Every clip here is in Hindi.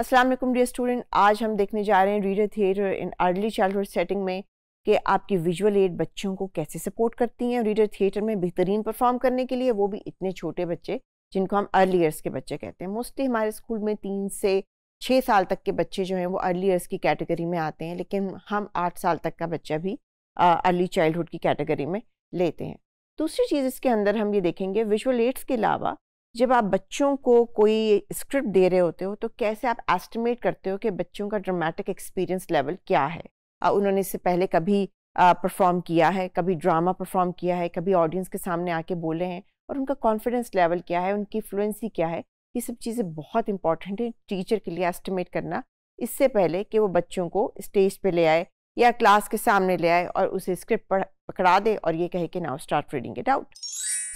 अस्सलाम वालेकुम डियर स्टूडेंट आज हम देखने जा रहे हैं reader theatre in early childhood setting में कि आपकी विजुअल एड बच्चों को कैसे सपोर्ट करती हैं रीडर थिएटर में बेहतरीन परफॉर्म करने के लिए वो भी इतने छोटे बच्चे जिनको हम अर्ली ईयर्स के बच्चे कहते हैं मोस्टली हमारे स्कूल में तीन से छः साल तक के बच्चे जो हैं वो अर्ली ईयर्स की कैटेगरी में आते हैं लेकिन हम आठ साल तक का बच्चा भी अर्ली चाइल्डहुड की कैटेगरी में लेते हैं दूसरी चीज़ इसके अंदर हम ये देखेंगे विजुअल एड्स के अलावा जब आप बच्चों को कोई स्क्रिप्ट दे रहे होते हो तो कैसे आप एस्टिमेट करते हो कि बच्चों का ड्रामेटिक एक्सपीरियंस लेवल क्या है आ, उन्होंने इससे पहले कभी परफॉर्म किया है कभी ड्रामा परफॉर्म किया है कभी ऑडियंस के सामने आके बोले हैं और उनका कॉन्फिडेंस लेवल क्या है उनकी फ्लुएंसी क्या है ये सब चीज़ें बहुत इंपॉर्टेंट हैं टीचर के लिए एस्टिमेट करना इससे पहले कि वो बच्चों को स्टेज पर ले आए या क्लास के सामने ले आए और उसे स्क्रिप्ट पकड़ा दे और ये कहे कि now start reading it out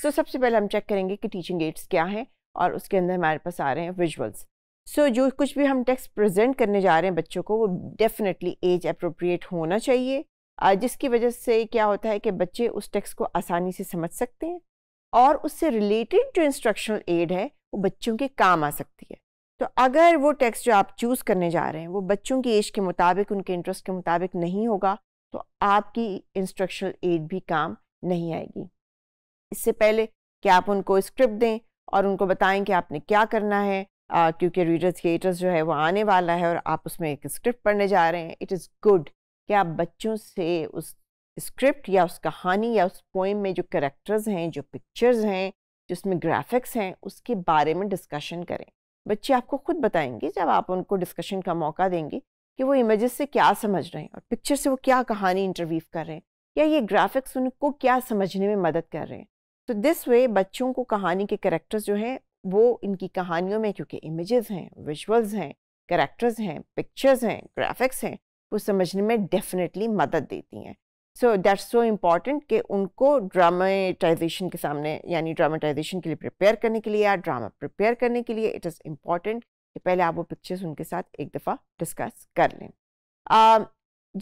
so तो so, सबसे पहले हम चेक करेंगे कि टीचिंग एड्स क्या हैं और उसके अंदर हमारे पास आ रहे हैं विजुअल्स सो so, जो कुछ भी हम टेक्स्ट प्रेजेंट करने जा रहे हैं बच्चों को वो डेफिनेटली एज अप्रोप्रिएट होना चाहिए जिसकी वजह से क्या होता है कि बच्चे उस टेक्स्ट को आसानी से समझ सकते हैं और उससे रिलेटेड जो इंस्ट्रक्शनल एड है वो बच्चों के काम आ सकती है तो अगर वो टेक्स्ट जो आप चूज़ करने जा रहे हैं वो बच्चों की एज के मुताबिक उनके इंटरेस्ट के मुताबिक नहीं होगा तो आपकी इंस्ट्रक्शनल एड भी काम नहीं आएगी इससे पहले कि आप उनको स्क्रिप्ट दें और उनको बताएं कि आपने क्या करना है आ, क्योंकि रीडर्स थिएटर्स जो है वो आने वाला है और आप उसमें एक स्क्रिप्ट पढ़ने जा रहे हैं इट इज़ गुड कि आप बच्चों से उस स्क्रिप्ट या उस कहानी या उस पोइम में जो करेक्टर्स हैं जो पिक्चर्स हैं जिसमें ग्राफिक्स हैं उसके बारे में डिस्कशन करें बच्चे आपको खुद बताएंगे जब आप उनको डिस्कशन का मौका देंगे कि वो इमेजेस से क्या समझ रहे हैं और पिक्चर से वो क्या कहानी इंटरव्यू कर रहे हैं या ये ग्राफिक्स उनको क्या समझने में मदद कर रहे हैं तो दिस वे बच्चों को कहानी के करेक्टर्स जो हैं वो इनकी कहानियों में क्योंकि इमेजेस हैं विजुअल्स हैं करेक्टर्स हैं पिक्चर्स हैं ग्राफिक्स हैं वो समझने में डेफिनेटली मदद देती हैं सो दैट्स सो इम्पॉर्टेंट कि उनको ड्रामेटाइजेशन के सामने यानी ड्रामेटाइजेशन के लिए प्रिपेयर करने के लिए या ड्रामा प्रिपेयर करने के लिए इट इज़ इम्पॉर्टेंट कि पहले आप वो पिक्चर्स उनके साथ एक दफ़ा डिस्कस कर लें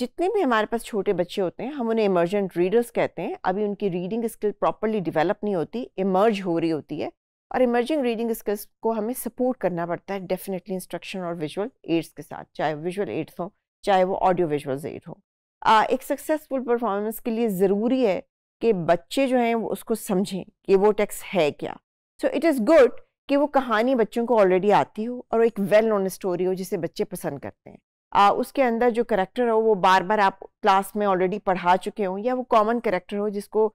जितने भी हमारे पास छोटे बच्चे होते हैं हम उन्हें इमर्जेंट रीडर्स कहते हैं अभी उनकी रीडिंग स्किल प्रॉपरली डेवलप नहीं होती इमर्ज हो रही होती है और इमर्जिंग रीडिंग स्किल्स को हमें सपोर्ट करना पड़ता है डेफिनेटली इंस्ट्रक्शन और विजुअल एड्स के साथ चाहे विजुअल एड्स हो चाहे वो ऑडियो विजुअल एड हो आ, एक सक्सेसफुल परफॉर्मेंस के लिए ज़रूरी है कि बच्चे जो हैं वो उसको समझें कि वो टेक्स्ट है क्या सो इट इज़ गुड कि वो कहानी बच्चों को ऑलरेडी आती हो और एक वेल नोन स्टोरी हो जिसे बच्चे पसंद करते हैं आ, उसके अंदर जो करेक्टर हो वो बार बार आप क्लास में ऑलरेडी पढ़ा चुके हों या वो कॉमन करेक्टर हो जिसको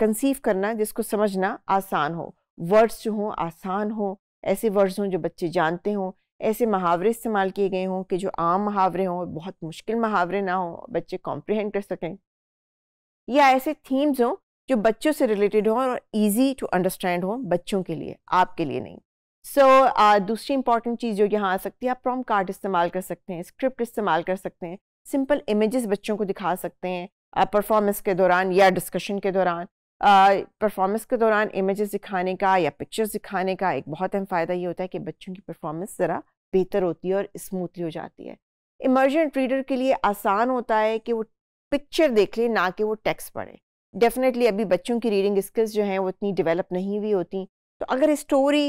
कंसीव करना जिसको समझना आसान हो वर्ड्स जो हों आसान हो ऐसे वर्ड्स हों जो बच्चे जानते हों ऐसे मुहावरे इस्तेमाल किए गए हों कि जो आम मुहावरे हों बहुत मुश्किल मुहावरे ना हों बच्चे कॉम्प्रिहेंड कर सकें या ऐसे थीम्स हों जो बच्चों से रिलेटेड हों और ईजी टू अंडरस्टैंड हों बच्चों के लिए आपके लिए नहीं सो so, uh, दूसरी इंपॉर्टेंट चीज़ जो यहाँ आ सकती है आप प्रॉम कार्ड इस्तेमाल कर सकते हैं स्क्रिप्ट इस्तेमाल कर सकते हैं सिंपल इमेजेस बच्चों को दिखा सकते हैं परफॉर्मेंस के दौरान या डिस्कशन के दौरान परफॉर्मेंस के दौरान इमेजेस दिखाने का या पिक्चर्स दिखाने का एक बहुत अहम फ़ायदा ये होता है कि बच्चों की परफॉर्मेंस ज़रा बेहतर होती है और स्मूथली हो जाती है इमर्जेंट रीडर के लिए आसान होता है कि वो पिक्चर देख ले ना कि वो टेक्स्ट पढ़े डेफिनेटली अभी बच्चों की रीडिंग स्किल्स जो हैं वो इतनी डेवलप नहीं हुई होती तो अगर स्टोरी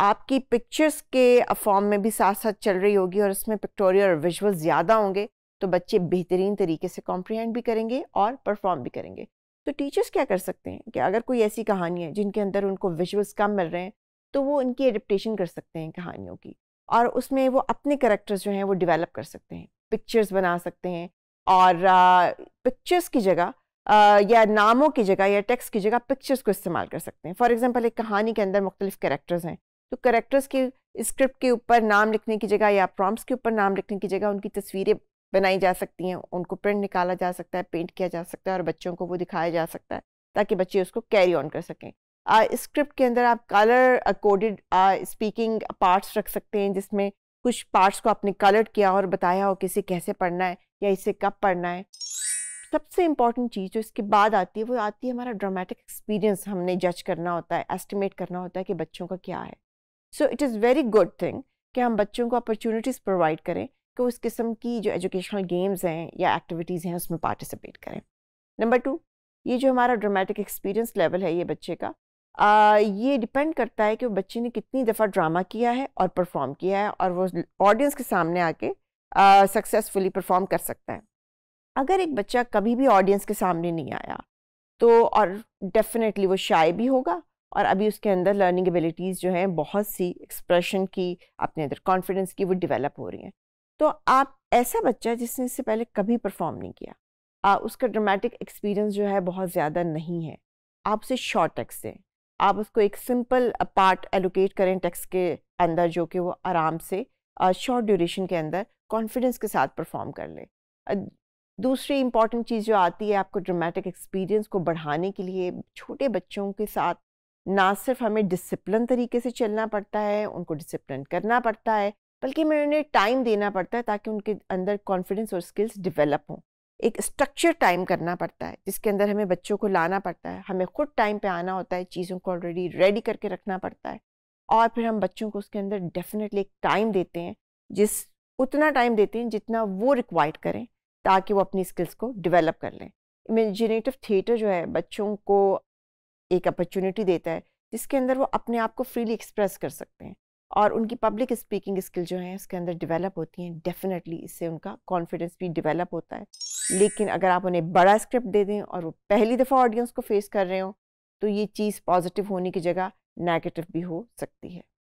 आपकी पिक्चर्स के फॉर्म में भी साथ साथ चल रही होगी और इसमें पिक्टोरियल और विजुअल ज़्यादा होंगे तो बच्चे बेहतरीन तरीके से कॉम्प्रीहेंड भी करेंगे और परफॉर्म भी करेंगे तो टीचर्स क्या कर सकते हैं कि अगर कोई ऐसी कहानी है जिनके अंदर उनको विजुअल्स कम मिल रहे हैं तो वो उनकी एडिप्टेशन कर सकते हैं कहानियों की और उसमें वो अपने करेक्टर्स जो हैं वो डिवेलप कर सकते हैं पिक्चर्स बना सकते हैं और पिक्चर्स की जगह या नामों की जगह या टेक्स्ट की जगह पिक्चर्स को इस्तेमाल कर सकते हैं फॉर एग्जांपल एक कहानी के अंदर मुख्तलिफ करेक्टर्स हैं तो करेक्टर्स के स्क्रिप्ट के ऊपर नाम लिखने की जगह या प्रॉम्प्ट्स के ऊपर नाम लिखने की जगह उनकी तस्वीरें बनाई जा सकती हैं उनको प्रिंट निकाला जा सकता है पेंट किया जा सकता है और बच्चों को वो दिखाया जा सकता है ताकि बच्चे उसको कैरी ऑन कर सकें स्क्रिप्ट के अंदर आप कलर कोडेड स्पीकिंग पार्ट्स रख सकते हैं जिसमें कुछ पार्ट्स को आपने कलर्ड किया और बताया हो कि इसे कैसे पढ़ना है या इसे कब पढ़ना है सबसे इम्पॉर्टेंट चीज़ जो इसके बाद आती है वो आती है हमारा ड्रामेटिक एक्सपीरियंस हमने जज करना होता है एस्टिमेट करना होता है कि बच्चों का क्या है so it is very good thing कि हम बच्चों को अपॉर्चुनिटीज़ प्रोवाइड करें कि उस किस्म की जो एजुकेशनल गेम्स हैं या एक्टिविटीज़ हैं उसमें पार्टिसिपेट करें नंबर टू ये जो हमारा ड्रामेटिक एक्सपीरियंस लेवल है ये बच्चे का आ, ये डिपेंड करता है कि वो बच्चे ने कितनी दफ़ा ड्रामा किया है और परफॉर्म किया है और वो ऑडियंस के सामने आके सक्सेसफुली परफॉर्म कर सकता है अगर एक बच्चा कभी भी ऑडियंस के सामने नहीं आया तो और डेफिनेटली वो शाय भी होगा और अभी उसके अंदर लर्निंग एबिलिटीज़ जो हैं बहुत सी एक्सप्रेशन की अपने अंदर कॉन्फिडेंस की वो डेवलप हो रही हैं तो आप ऐसा बच्चा जिसने इससे पहले कभी परफॉर्म नहीं किया आ, उसका ड्रामेटिक एक्सपीरियंस जो है बहुत ज़्यादा नहीं है आप उसे शॉर्ट टैक्स दें आप उसको एक सिंपल पार्ट एलोकेट करें टेक्स के अंदर जो कि वो आराम से शॉर्ट ड्यूरेशन के अंदर कॉन्फिडेंस के साथ परफॉर्म कर लें दूसरी इंपॉर्टेंट चीज़ जो आती है आपको ड्रामेटिक एक्सपीरियंस को बढ़ाने के लिए छोटे बच्चों के साथ ना सिर्फ हमें डिसिप्लिन तरीके से चलना पड़ता है उनको डिसिप्लिन करना पड़ता है बल्कि हमें उन्हें टाइम देना पड़ता है ताकि उनके अंदर कॉन्फिडेंस और स्किल्स डिवेलप हों एक स्ट्रक्चर टाइम करना पड़ता है जिसके अंदर हमें बच्चों को लाना पड़ता है हमें खुद टाइम पे आना होता है चीज़ों को ऑलरेडी रेडी करके रखना पड़ता है और फिर हम बच्चों को उसके अंदर डेफिनेटली एक टाइम देते हैं जिस उतना टाइम देते हैं जितना वो रिक्वायर्ड करें ताकि वो अपनी स्किल्स को डेवलप कर लें इमेजिनेटिव थिएटर जो है बच्चों को एक अपॉर्चुनिटी देता है जिसके अंदर वो अपने आप को फ्रीली एक्सप्रेस कर सकते हैं और उनकी पब्लिक स्पीकिंग स्किल जो है उसके अंदर डेवलप होती हैं डेफिनेटली इससे उनका कॉन्फिडेंस भी डेवलप होता है लेकिन अगर आप उन्हें बड़ा स्क्रिप्ट दे दें और वो पहली दफ़ा ऑडियंस को फेस कर रहे हो तो ये चीज़ पॉजिटिव होने की जगह नेगेटिव भी हो सकती है